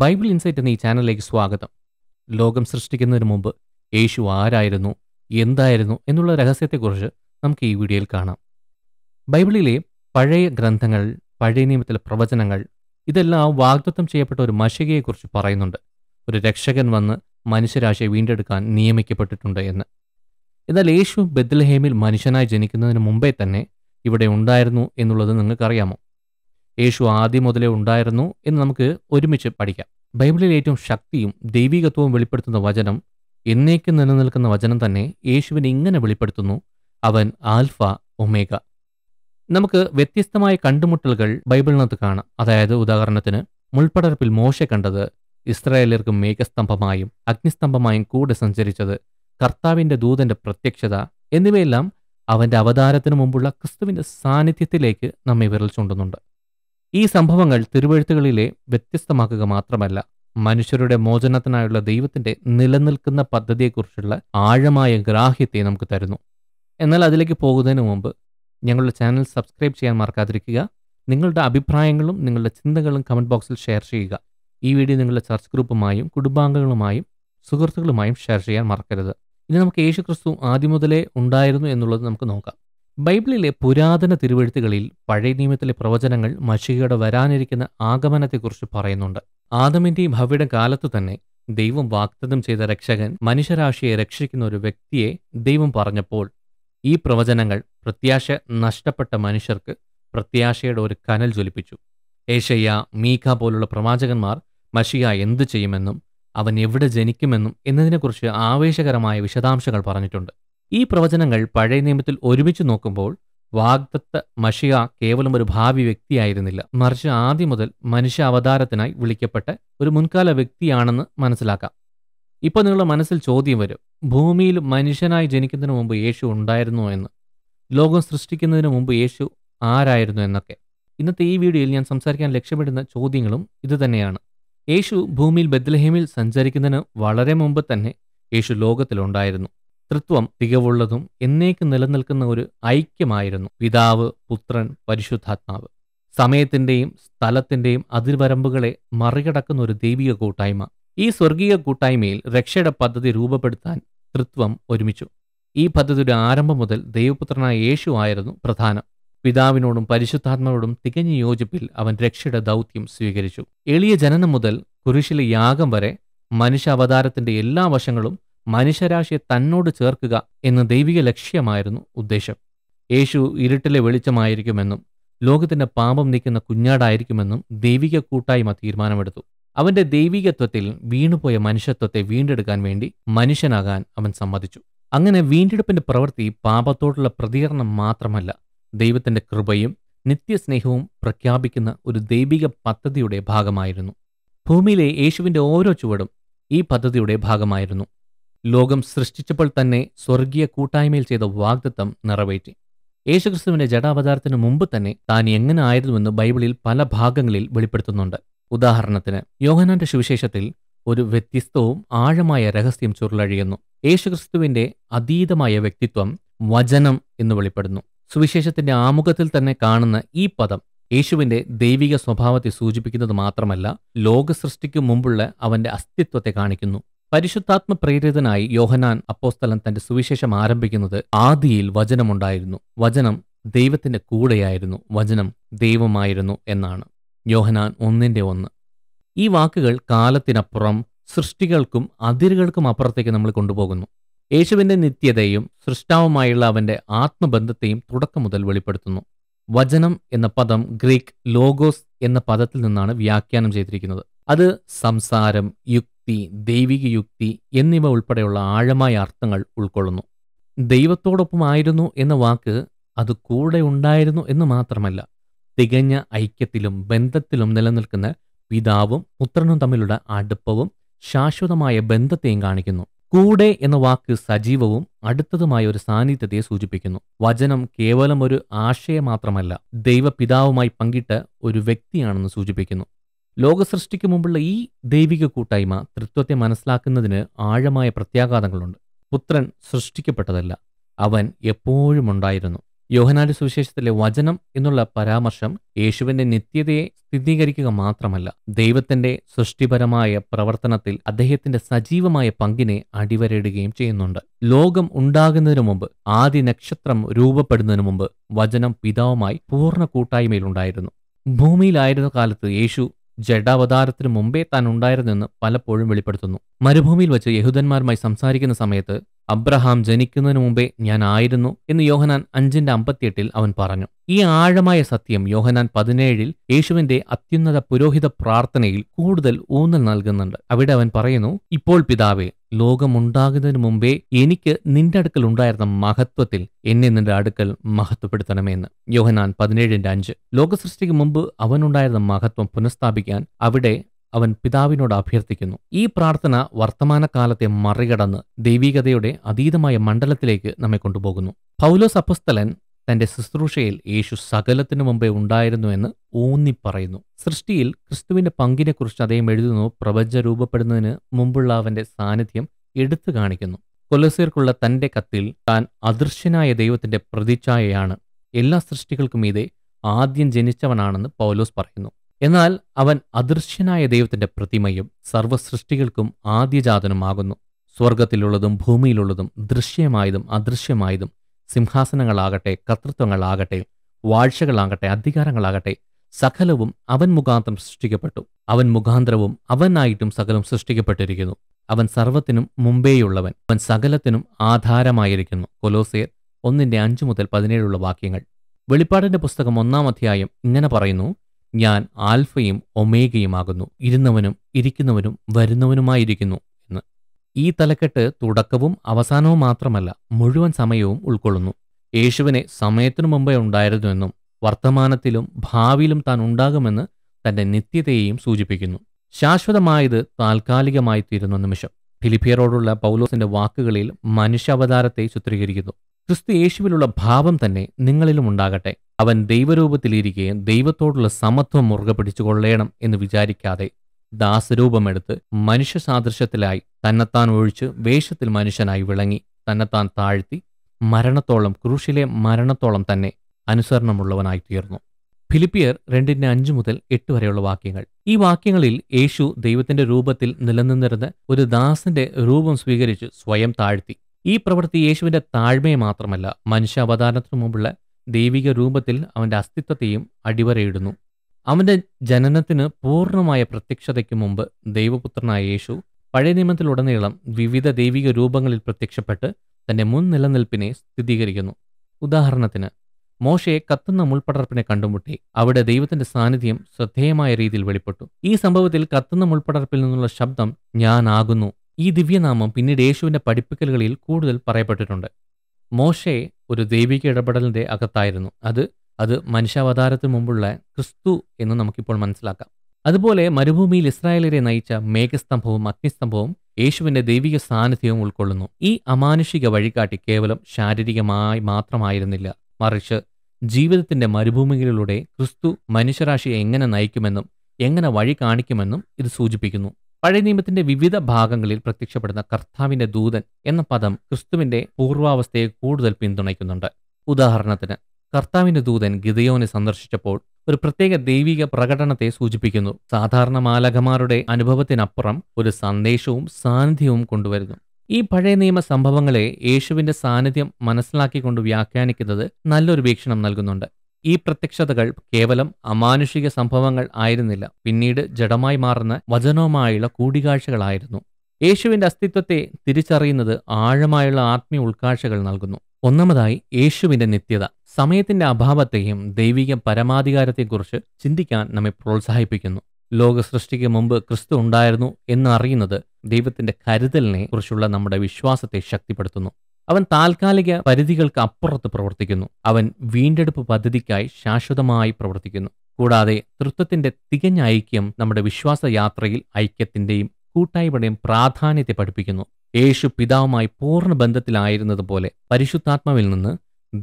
Bible insight എന്ന ഈ ചാനലിലേക്ക് സ്വാഗതം ലോകം സൃഷ്ടിക്കുന്നതിന് മുമ്പ് യേശു ആരായിരുന്നു എന്തായിരുന്നു എന്നുള്ള രഹസ്യത്തെക്കുറിച്ച് നമുക്ക് ഈ വീഡിയോയിൽ കാണാം ബൈബിളിലെ പഴയ ഗ്രന്ഥങ്ങൾ പഴയ നിയമത്തിലെ പ്രവചനങ്ങൾ ഇതെല്ലാം വാഗ്ദത്തം ചെയ്യപ്പെട്ട ഒരു മഷികയെക്കുറിച്ച് പറയുന്നുണ്ട് ഒരു രക്ഷകൻ വന്ന് മനുഷ്യരാശിയെ വീണ്ടെടുക്കാൻ നിയമിക്കപ്പെട്ടിട്ടുണ്ട് എന്ന് എന്നാൽ യേശു ബെദ്ലഹേമിൽ മനുഷ്യനായി ജനിക്കുന്നതിന് മുമ്പേ തന്നെ ഇവിടെ ഉണ്ടായിരുന്നു എന്നുള്ളത് നിങ്ങൾക്കറിയാമോ യേശു ആദ്യം മുതലേ ഉണ്ടായിരുന്നു എന്ന് നമുക്ക് ഒരുമിച്ച് പഠിക്കാം ബൈബിളിൽ ഏറ്റവും ശക്തിയും ദൈവികത്വവും വെളിപ്പെടുത്തുന്ന വചനം എന്നേക്കും നിലനിൽക്കുന്ന വചനം തന്നെ യേശുവിനെ ഇങ്ങനെ വെളിപ്പെടുത്തുന്നു അവൻ ആൽഫ ഒമേഗ നമുക്ക് വ്യത്യസ്തമായ കണ്ടുമുട്ടലുകൾ ബൈബിളിനകത്ത് കാണാം അതായത് ഉദാഹരണത്തിന് മുൾപ്പടർപ്പിൽ മോശ കണ്ടത് ഇസ്രായേലർക്ക് മേഘസ്തംഭമായും അഗ്നിസ്തംഭമായും കൂടെ സഞ്ചരിച്ചത് കർത്താവിൻ്റെ ദൂതന്റെ പ്രത്യക്ഷത എന്നിവയെല്ലാം അവൻ്റെ അവതാരത്തിനു മുമ്പുള്ള ക്രിസ്തുവിൻ്റെ സാന്നിധ്യത്തിലേക്ക് നമ്മെ വിരൽ ചൂണ്ടുന്നുണ്ട് ഈ സംഭവങ്ങൾ തിരുവഴുത്തുകളിലെ വ്യത്യസ്തമാക്കുക മാത്രമല്ല മനുഷ്യരുടെ മോചനത്തിനായുള്ള ദൈവത്തിന്റെ നിലനിൽക്കുന്ന പദ്ധതിയെക്കുറിച്ചുള്ള ആഴമായ ഗ്രാഹ്യത്തെ നമുക്ക് തരുന്നു എന്നാൽ അതിലേക്ക് പോകുന്നതിന് മുമ്പ് ഞങ്ങളുടെ ചാനൽ സബ്സ്ക്രൈബ് ചെയ്യാൻ മറക്കാതിരിക്കുക നിങ്ങളുടെ അഭിപ്രായങ്ങളും നിങ്ങളുടെ ചിന്തകളും കമൻറ്റ് ബോക്സിൽ ഷെയർ ചെയ്യുക ഈ വീഡിയോ നിങ്ങളുടെ ചർച്ച് ഗ്രൂപ്പുമായും കുടുംബാംഗങ്ങളുമായും സുഹൃത്തുക്കളുമായും ഷെയർ ചെയ്യാൻ മറക്കരുത് ഇനി നമുക്ക് യേശു ക്രിസ്തു ആദ്യം മുതലേ ഉണ്ടായിരുന്നു എന്നുള്ളത് നമുക്ക് നോക്കാം ബൈബിളിലെ പുരാതന തിരുവഴുത്തുകളിൽ പഴയ നിയമത്തിലെ പ്രവചനങ്ങൾ മഷികയുടെ വരാനിരിക്കുന്ന ആഗമനത്തെക്കുറിച്ച് പറയുന്നുണ്ട് ആദമിന്റെയും ഭവ്യയുടെ കാലത്തു തന്നെ ദൈവം വാഗ്ദത്തം ചെയ്ത രക്ഷകൻ മനുഷ്യരാശിയെ രക്ഷിക്കുന്ന ഒരു വ്യക്തിയെ ദൈവം പറഞ്ഞപ്പോൾ ഈ പ്രവചനങ്ങൾ പ്രത്യാശ നഷ്ടപ്പെട്ട മനുഷ്യർക്ക് പ്രത്യാശയുടെ ഒരു കനൽ ജ്വലിപ്പിച്ചു ഏഷയ്യ മീഖ പോലുള്ള പ്രവാചകന്മാർ മഷിയ എന്തു ചെയ്യുമെന്നും അവൻ എവിടെ ജനിക്കുമെന്നും എന്നതിനെക്കുറിച്ച് ആവേശകരമായ വിശദാംശങ്ങൾ പറഞ്ഞിട്ടുണ്ട് ഈ പ്രവചനങ്ങൾ പഴയ നിയമത്തിൽ ഒരുമിച്ച് നോക്കുമ്പോൾ വാഗ്ദത്ത മഷിയ കേവലം ഒരു ഭാവി വ്യക്തിയായിരുന്നില്ല മറിച്ച് ആദ്യം മുതൽ മനുഷ്യ അവതാരത്തിനായി വിളിക്കപ്പെട്ട ഒരു മുൻകാല വ്യക്തിയാണെന്ന് മനസ്സിലാക്കാം ഇപ്പോൾ നിങ്ങളുടെ മനസ്സിൽ ചോദ്യം വരും ഭൂമിയിൽ മനുഷ്യനായി ജനിക്കുന്നതിന് മുമ്പ് യേശു ഉണ്ടായിരുന്നോ എന്ന് ലോകം സൃഷ്ടിക്കുന്നതിന് മുമ്പ് യേശു ആരായിരുന്നു എന്നൊക്കെ ഇന്നത്തെ ഈ വീഡിയോയിൽ ഞാൻ സംസാരിക്കാൻ ലക്ഷ്യമിടുന്ന ചോദ്യങ്ങളും ഇതുതന്നെയാണ് യേശു ഭൂമിയിൽ ബദ്ലഹേമിൽ സഞ്ചരിക്കുന്നതിന് വളരെ മുമ്പ് തന്നെ യേശു ലോകത്തിലുണ്ടായിരുന്നു തൃത്വം തികവുള്ളതും എന്നേക്ക് നിലനിൽക്കുന്ന ഒരു ഐക്യമായിരുന്നു പിതാവ് പുത്രൻ പരിശുദ്ധാത്മാവ് സമയത്തിന്റെയും സ്ഥലത്തിന്റെയും അതിർവരമ്പുകളെ മറികടക്കുന്ന ഒരു ദൈവിക കൂട്ടായ്മ ഈ സ്വർഗീയ കൂട്ടായ്മയിൽ രക്ഷയുടെ പദ്ധതി രൂപപ്പെടുത്താൻ തൃത്വം ഒരുമിച്ചു ഈ പദ്ധതിയുടെ ആരംഭം മുതൽ ദൈവപുത്രനായ യേശു ആയിരുന്നു പ്രധാനം പിതാവിനോടും പരിശുദ്ധാത്മാവോടും തികഞ്ഞ യോജിപ്പിൽ അവൻ രക്ഷയുടെ ദൗത്യം സ്വീകരിച്ചു എളിയ ജനനം മുതൽ കുരിശിലെ യാഗം വരെ അവതാരത്തിന്റെ എല്ലാ വശങ്ങളും മനുഷ്യരാശിയെ തന്നോട് ചേർക്കുക എന്ന ദൈവിക ലക്ഷ്യമായിരുന്നു ഉദ്ദേശം യേശു ഇരുട്ടിലെ വെളിച്ചമായിരിക്കുമെന്നും ലോകത്തിന്റെ പാപം നീക്കുന്ന കുഞ്ഞാടായിരിക്കുമെന്നും ദൈവിക കൂട്ടായ്മ തീരുമാനമെടുത്തു അവന്റെ ദൈവികത്വത്തിൽ വീണുപോയ മനുഷ്യത്വത്തെ വീണ്ടെടുക്കാൻ വേണ്ടി മനുഷ്യനാകാൻ അവൻ സമ്മതിച്ചു അങ്ങനെ വീണ്ടെടുപ്പിന്റെ പ്രവൃത്തി പാപത്തോടുള്ള പ്രതികരണം മാത്രമല്ല ദൈവത്തിന്റെ കൃപയും നിത്യസ്നേഹവും പ്രഖ്യാപിക്കുന്ന ഒരു ദൈവിക പദ്ധതിയുടെ ഭാഗമായിരുന്നു ഭൂമിയിലെ യേശുവിന്റെ ഓരോ ചുവടും ഈ പദ്ധതിയുടെ ഭാഗമായിരുന്നു ലോകം സൃഷ്ടിച്ചപ്പോൾ തന്നെ സ്വർഗീയ കൂട്ടായ്മയിൽ ചെയ്ത വാഗ്ദത്തം നിറവേറ്റി യേശുക്രിസ്തുവിന്റെ ജടാവതാരത്തിന് മുമ്പ് തന്നെ താൻ എങ്ങനെ ആയിരുന്നുവെന്ന് ബൈബിളിൽ പല ഭാഗങ്ങളിൽ വെളിപ്പെടുത്തുന്നുണ്ട് ഉദാഹരണത്തിന് യോഹനാന്റെ സുവിശേഷത്തിൽ ഒരു വ്യത്യസ്തവും ആഴമായ രഹസ്യം ചുരുളഴിയുന്നു യേശുക്രിസ്തുവിന്റെ അതീതമായ വ്യക്തിത്വം വചനം എന്ന് വെളിപ്പെടുന്നു സുവിശേഷത്തിന്റെ ആമുഖത്തിൽ തന്നെ കാണുന്ന ഈ പദം യേശുവിന്റെ ദൈവിക സ്വഭാവത്തെ സൂചിപ്പിക്കുന്നത് മാത്രമല്ല ലോകസൃഷ്ടിക്കു മുമ്പുള്ള അവന്റെ അസ്തിത്വത്തെ കാണിക്കുന്നു പരിശുദ്ധാത്മ പ്രേരിതനായി യോഹനാൻ അപ്പോസ്തലൻ തന്റെ സുവിശേഷം ആരംഭിക്കുന്നത് ആദിയിൽ വചനമുണ്ടായിരുന്നു വചനം ദൈവത്തിന്റെ കൂടെയായിരുന്നു വചനം ദൈവമായിരുന്നു എന്നാണ് യോഹനാൻ ഒന്നിന്റെ ഒന്ന് ഈ വാക്കുകൾ കാലത്തിനപ്പുറം സൃഷ്ടികൾക്കും അതിരുകൾക്കും അപ്പുറത്തേക്ക് നമ്മൾ കൊണ്ടുപോകുന്നു യേശുവിന്റെ നിത്യതയും സൃഷ്ടാവുമായുള്ള അവന്റെ ആത്മബന്ധത്തെയും തുടക്കം മുതൽ വെളിപ്പെടുത്തുന്നു വചനം എന്ന പദം ഗ്രീക്ക് ലോഗോസ് എന്ന പദത്തിൽ നിന്നാണ് വ്യാഖ്യാനം ചെയ്തിരിക്കുന്നത് അത് സംസാരം യുക്തി യുക്തി ദൈവിക യുക്തി എന്നിവ ഉൾപ്പെടെയുള്ള ആഴമായ അർത്ഥങ്ങൾ ഉൾക്കൊള്ളുന്നു ദൈവത്തോടൊപ്പമായിരുന്നു എന്ന വാക്ക് അത് കൂടെ ഉണ്ടായിരുന്നു എന്ന് മാത്രമല്ല തികഞ്ഞ ഐക്യത്തിലും ബന്ധത്തിലും നിലനിൽക്കുന്ന പിതാവും പുത്രനും തമ്മിലുള്ള അടുപ്പവും ശാശ്വതമായ ബന്ധത്തെയും കാണിക്കുന്നു കൂടെ എന്ന വാക്ക് സജീവവും അടുത്തതുമായ ഒരു സാന്നിധ്യത്തെ സൂചിപ്പിക്കുന്നു വചനം കേവലം ഒരു ആശയം മാത്രമല്ല ദൈവപിതാവുമായി പങ്കിട്ട ഒരു വ്യക്തിയാണെന്ന് സൂചിപ്പിക്കുന്നു ലോകസൃഷ്ടിക്ക് മുമ്പുള്ള ഈ ദൈവിക കൂട്ടായ്മ തൃത്വത്തെ മനസ്സിലാക്കുന്നതിന് ആഴമായ പ്രത്യാഘാതങ്ങളുണ്ട് പുത്രൻ സൃഷ്ടിക്കപ്പെട്ടതല്ല അവൻ എപ്പോഴും ഉണ്ടായിരുന്നു യോഹനാന്റെ സുവിശേഷത്തിലെ വചനം എന്നുള്ള പരാമർശം യേശുവിന്റെ നിത്യതയെ സ്ഥിരീകരിക്കുക മാത്രമല്ല ദൈവത്തിന്റെ സൃഷ്ടിപരമായ പ്രവർത്തനത്തിൽ അദ്ദേഹത്തിന്റെ സജീവമായ പങ്കിനെ അടിവരയിടുകയും ചെയ്യുന്നുണ്ട് ലോകം ഉണ്ടാകുന്നതിനു മുമ്പ് ആദ്യ നക്ഷത്രം രൂപപ്പെടുന്നതിനു മുമ്പ് വചനം പിതാവുമായി പൂർണ്ണ കൂട്ടായ്മയിലുണ്ടായിരുന്നു ഭൂമിയിലായിരുന്ന കാലത്ത് യേശു ജഡാവതാരത്തിന് മുമ്പേ താൻ ഉണ്ടായിരുന്നെന്ന് പലപ്പോഴും വെളിപ്പെടുത്തുന്നു മരുഭൂമിയിൽ വെച്ച് യഹൂദന്മാരുമായി സംസാരിക്കുന്ന സമയത്ത് അബ്രഹാം ജനിക്കുന്നതിനു മുമ്പേ ഞാൻ ആയിരുന്നു എന്ന് യോഹനാൻ അഞ്ചിന്റെ അമ്പത്തിയെട്ടിൽ അവൻ പറഞ്ഞു ഈ ആഴമായ സത്യം യോഹനാൻ പതിനേഴിൽ യേശുവിന്റെ അത്യുന്നത പുരോഹിത പ്രാർത്ഥനയിൽ കൂടുതൽ ഊന്നൽ നൽകുന്നുണ്ട് അവിടെ അവൻ പറയുന്നു ഇപ്പോൾ പിതാവേ ലോകമുണ്ടാകുന്നതിന് മുമ്പേ എനിക്ക് നിന്റെ അടുക്കൽ ഉണ്ടായിരുന്ന മഹത്വത്തിൽ എന്നെ നിന്റെ അടുക്കൽ മഹത്വപ്പെടുത്തണമെന്ന് യോഹനാൻ പതിനേഴിന്റെ അഞ്ച് ലോകസൃഷ്ടിക്ക് മുമ്പ് അവനുണ്ടായിരുന്ന മഹത്വം പുനഃസ്ഥാപിക്കാൻ അവിടെ അവൻ പിതാവിനോട് അഭ്യർത്ഥിക്കുന്നു ഈ പ്രാർത്ഥന വർത്തമാനകാലത്തെ മറികടന്ന് ദൈവികതയുടെ അതീതമായ മണ്ഡലത്തിലേക്ക് നമ്മെ കൊണ്ടുപോകുന്നു പൗലോസ് അപ്പസ്തലൻ തന്റെ ശുശ്രൂഷയിൽ യേശു സകലത്തിനു മുമ്പേ ഉണ്ടായിരുന്നു എന്ന് ഊന്നി പറയുന്നു സൃഷ്ടിയിൽ ക്രിസ്തുവിന്റെ പങ്കിനെക്കുറിച്ച് അദ്ദേഹം എഴുതുന്നു പ്രപഞ്ച രൂപപ്പെടുന്നതിന് മുമ്പുള്ള അവന്റെ സാന്നിധ്യം എടുത്തു കാണിക്കുന്നു കൊലസീർക്കുള്ള തന്റെ കത്തിൽ താൻ അദൃശ്യനായ ദൈവത്തിന്റെ പ്രതിച്ഛായയാണ് എല്ലാ സൃഷ്ടികൾക്കും മീതെ ആദ്യം ജനിച്ചവനാണെന്ന് പൗലോസ് പറയുന്നു എന്നാൽ അവൻ അദൃശ്യനായ ദൈവത്തിന്റെ പ്രതിമയും സർവ്വസൃഷ്ടികൾക്കും ആദ്യജാതനുമാകുന്നു സ്വർഗത്തിലുള്ളതും ഭൂമിയിലുള്ളതും ദൃശ്യമായതും അദൃശ്യമായതും സിംഹാസനങ്ങളാകട്ടെ കർത്തൃത്വങ്ങളാകട്ടെ വാഴ്ചകളാകട്ടെ അധികാരങ്ങളാകട്ടെ സകലവും അവൻ മുഖാന്തരം സൃഷ്ടിക്കപ്പെട്ടു അവൻ മുഖാന്തരവും അവനായിട്ടും സകലം സൃഷ്ടിക്കപ്പെട്ടിരിക്കുന്നു അവൻ സർവത്തിനും മുമ്പേയുള്ളവൻ അവൻ സകലത്തിനും ആധാരമായിരിക്കുന്നു കൊലോസേർ ഒന്നിന്റെ അഞ്ചു മുതൽ പതിനേഴുള്ള വാക്യങ്ങൾ വെളിപ്പാടിന്റെ പുസ്തകം ഒന്നാം അധ്യായം ഇങ്ങനെ പറയുന്നു ഞാൻ ആൽഫയും ഒമേഗയുമാകുന്നു ഇരുന്നവനും ഇരിക്കുന്നവനും വരുന്നവനുമായിരിക്കുന്നു എന്ന് ഈ തലക്കെട്ട് തുടക്കവും അവസാനവും മാത്രമല്ല മുഴുവൻ സമയവും ഉൾക്കൊള്ളുന്നു യേശുവിനെ സമയത്തിനു മുമ്പേ ഉണ്ടായിരുന്നുവെന്നും വർത്തമാനത്തിലും ഭാവിയിലും താൻ ഉണ്ടാകുമെന്ന് തന്റെ നിത്യതയെയും സൂചിപ്പിക്കുന്നു ശാശ്വതമായത് താൽക്കാലികമായി തീരുന്ന നിമിഷം ഫിലിപ്പിയറോടുള്ള പൗലോസിന്റെ വാക്കുകളിൽ മനുഷ്യാവതാരത്തെ ചിത്രീകരിക്കുന്നു ക്രിസ്തു യേശുവിലുള്ള ഭാവം തന്നെ നിങ്ങളിലും ഉണ്ടാകട്ടെ അവൻ ദൈവരൂപത്തിലിരിക്കുകയും ദൈവത്തോടുള്ള സമത്വം മുറുകെ പിടിച്ചു കൊള്ളേണം എന്ന് വിചാരിക്കാതെ ദാസരൂപമെടുത്ത് മനുഷ്യ സാദൃശ്യത്തിലായി തന്നെത്താൻ ഒഴിച്ച് വേഷത്തിൽ മനുഷ്യനായി വിളങ്ങി തന്നെത്താൻ താഴ്ത്തി മരണത്തോളം ക്രൂശിലെ മരണത്തോളം തന്നെ അനുസരണമുള്ളവനായി തീർന്നു ഫിലിപ്പിയർ രണ്ടിന്റെ അഞ്ചു മുതൽ എട്ട് വരെയുള്ള വാക്യങ്ങൾ ഈ വാക്യങ്ങളിൽ യേശു ദൈവത്തിന്റെ രൂപത്തിൽ നിലനിന്നിരുന്ന ഒരു ദാസന്റെ രൂപം സ്വീകരിച്ച് സ്വയം താഴ്ത്തി ഈ പ്രവൃത്തി യേശുവിന്റെ താഴ്മയെ മാത്രമല്ല മനുഷ്യ മുമ്പുള്ള ദൈവിക രൂപത്തിൽ അവൻ്റെ അസ്തിത്വത്തെയും അടിവരയിടുന്നു അവൻ്റെ ജനനത്തിന് പൂർണ്ണമായ പ്രത്യക്ഷതയ്ക്ക് മുമ്പ് ദൈവപുത്രനായ യേശു പഴയ നിയമത്തിലുടനീളം വിവിധ ദൈവിക രൂപങ്ങളിൽ പ്രത്യക്ഷപ്പെട്ട് തൻ്റെ മുൻ നിലനിൽപ്പിനെ സ്ഥിരീകരിക്കുന്നു ഉദാഹരണത്തിന് മോശയെ കത്തുന്ന മുൾപ്പടർപ്പിനെ കണ്ടുമുട്ടി അവിടെ ദൈവത്തിന്റെ സാന്നിധ്യം ശ്രദ്ധേയമായ രീതിയിൽ വെളിപ്പെട്ടു ഈ സംഭവത്തിൽ കത്തുന്ന മുൾപ്പടർപ്പിൽ നിന്നുള്ള ശബ്ദം ഞാനാകുന്നു ഈ ദിവ്യനാമം പിന്നീട് യേശുവിന്റെ പഠിപ്പിക്കലുകളിൽ കൂടുതൽ പറയപ്പെട്ടിട്ടുണ്ട് മോശെ ഒരു ദൈവിക ഇടപെടലിൻ്റെ അകത്തായിരുന്നു അത് അത് മനുഷ്യാവതാരത്തിന് മുമ്പുള്ള ക്രിസ്തു എന്ന് നമുക്കിപ്പോൾ മനസ്സിലാക്കാം അതുപോലെ മരുഭൂമിയിൽ ഇസ്രായേലരെ നയിച്ച മേഘസ്തംഭവും അഗ്നിസ്തംഭവും യേശുവിന്റെ ദൈവിക സാന്നിധ്യവും ഉൾക്കൊള്ളുന്നു ഈ അമാനുഷിക വഴികാട്ടി കേവലം ശാരീരികമായി മാത്രമായിരുന്നില്ല മറിച്ച് ജീവിതത്തിന്റെ മരുഭൂമികളിലൂടെ ക്രിസ്തു മനുഷ്യരാശിയെ എങ്ങനെ നയിക്കുമെന്നും എങ്ങനെ വഴി കാണിക്കുമെന്നും ഇത് സൂചിപ്പിക്കുന്നു പഴയ നിയമത്തിന്റെ വിവിധ ഭാഗങ്ങളിൽ പ്രത്യക്ഷപ്പെടുന്ന കർത്താവിന്റെ ദൂതൻ എന്ന പദം ക്രിസ്തുവിന്റെ പൂർവാവസ്ഥയെ കൂടുതൽ പിന്തുണയ്ക്കുന്നുണ്ട് ഉദാഹരണത്തിന് കർത്താവിന്റെ ദൂതൻ ഗിതയോനെ സന്ദർശിച്ചപ്പോൾ ഒരു പ്രത്യേക ദൈവിക പ്രകടനത്തെ സൂചിപ്പിക്കുന്നു സാധാരണ മാലകമാരുടെ അനുഭവത്തിനപ്പുറം ഒരു സന്ദേശവും സാന്നിധ്യവും കൊണ്ടുവരുന്നു ഈ പഴയ നിയമ സംഭവങ്ങളെ യേശുവിന്റെ സാന്നിധ്യം മനസ്സിലാക്കിക്കൊണ്ട് വ്യാഖ്യാനിക്കുന്നത് നല്ലൊരു വീക്ഷണം നൽകുന്നുണ്ട് ഈ പ്രത്യക്ഷതകൾ കേവലം അമാനുഷിക സംഭവങ്ങൾ ആയിരുന്നില്ല പിന്നീട് ജഡമായി മാറുന്ന വചനവുമായുള്ള കൂടിക്കാഴ്ചകളായിരുന്നു യേശുവിന്റെ അസ്തിത്വത്തെ തിരിച്ചറിയുന്നത് ആഴമായുള്ള ആത്മീയ ഉൾക്കാഴ്ചകൾ നൽകുന്നു ഒന്നാമതായി യേശുവിന്റെ നിത്യത സമയത്തിന്റെ അഭാവത്തെയും ദൈവിക പരമാധികാരത്തെക്കുറിച്ച് ചിന്തിക്കാൻ നമ്മെ പ്രോത്സാഹിപ്പിക്കുന്നു ലോക സൃഷ്ടിക്ക് മുമ്പ് ക്രിസ്തു ഉണ്ടായിരുന്നു എന്നറിയുന്നത് ദൈവത്തിന്റെ കരുതലിനെ കുറിച്ചുള്ള നമ്മുടെ വിശ്വാസത്തെ ശക്തിപ്പെടുത്തുന്നു അവൻ താൽക്കാലിക പരിധികൾക്ക് അപ്പുറത്ത് പ്രവർത്തിക്കുന്നു അവൻ വീണ്ടെടുപ്പ് പദ്ധതിക്കായി ശാശ്വതമായി പ്രവർത്തിക്കുന്നു കൂടാതെ തൃത്വത്തിന്റെ തികഞ്ഞ ഐക്യം നമ്മുടെ വിശ്വാസയാത്രയിൽ ഐക്യത്തിന്റെയും കൂട്ടായ്മയുടെയും പ്രാധാന്യത്തെ പഠിപ്പിക്കുന്നു യേശു പിതാവുമായി പൂർണ്ണ ബന്ധത്തിലായിരുന്നതുപോലെ പരിശുദ്ധാത്മാവിൽ നിന്ന്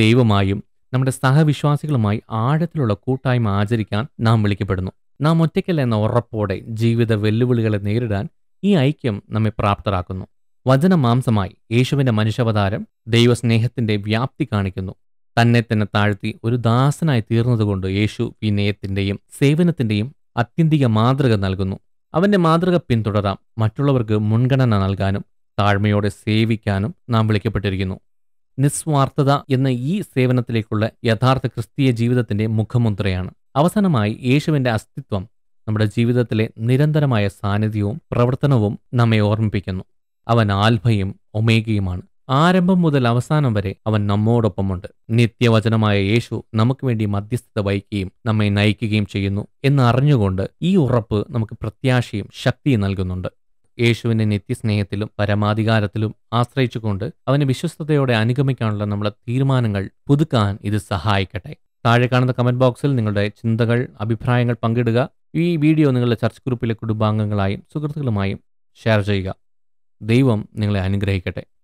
ദൈവമായും നമ്മുടെ സഹവിശ്വാസികളുമായി ആഴത്തിലുള്ള കൂട്ടായ്മ ആചരിക്കാൻ നാം വിളിക്കപ്പെടുന്നു നാം ഒറ്റയ്ക്കല്ല എന്ന ഉറപ്പോടെ ജീവിത വെല്ലുവിളികളെ നേരിടാൻ ഈ ഐക്യം നമ്മെ പ്രാപ്തരാക്കുന്നു വചനമാംസമായി യേശുവിന്റെ മനുഷ്യാവതാരം ദൈവസ്നേഹത്തിന്റെ വ്യാപ്തി കാണിക്കുന്നു തന്നെ തന്നെ താഴ്ത്തി ഒരു ദാസനായി തീർന്നതുകൊണ്ട് യേശു വിനയത്തിന്റെയും സേവനത്തിന്റെയും അത്യന്തിക മാതൃക നൽകുന്നു അവന്റെ മാതൃക പിന്തുടരാം മറ്റുള്ളവർക്ക് മുൻഗണന നൽകാനും താഴ്മയോടെ സേവിക്കാനും നാം വിളിക്കപ്പെട്ടിരിക്കുന്നു നിസ്വാർത്ഥത എന്ന ഈ സേവനത്തിലേക്കുള്ള യഥാർത്ഥ ക്രിസ്തീയ ജീവിതത്തിന്റെ മുഖമുദ്രയാണ് അവസാനമായി യേശുവിന്റെ അസ്തിത്വം നമ്മുടെ ജീവിതത്തിലെ നിരന്തരമായ സാന്നിധ്യവും പ്രവർത്തനവും നമ്മെ ഓർമ്മിപ്പിക്കുന്നു അവൻ ആൽഫയും ഒമേഗയുമാണ് ആരംഭം മുതൽ അവസാനം വരെ അവൻ നമ്മോടൊപ്പമുണ്ട് നിത്യവചനമായ യേശു നമുക്ക് വേണ്ടി മധ്യസ്ഥത വഹിക്കുകയും നമ്മെ നയിക്കുകയും ചെയ്യുന്നു എന്നറിഞ്ഞുകൊണ്ട് ഈ ഉറപ്പ് നമുക്ക് പ്രത്യാശയും ശക്തിയും നൽകുന്നുണ്ട് യേശുവിൻ്റെ നിത്യസ്നേഹത്തിലും പരമാധികാരത്തിലും ആശ്രയിച്ചുകൊണ്ട് അവന് വിശ്വസ്തയോടെ അനുഗമിക്കാനുള്ള നമ്മുടെ തീരുമാനങ്ങൾ പുതുക്കാൻ ഇത് സഹായിക്കട്ടെ താഴെ കാണുന്ന കമന്റ് ബോക്സിൽ നിങ്ങളുടെ ചിന്തകൾ അഭിപ്രായങ്ങൾ പങ്കിടുക ഈ വീഡിയോ നിങ്ങളുടെ ചർച്ച് ഗ്രൂപ്പിലെ കുടുംബാംഗങ്ങളായും സുഹൃത്തുക്കളുമായും ഷെയർ ചെയ്യുക ദൈവം നിങ്ങളെ അനുഗ്രഹിക്കട്ടെ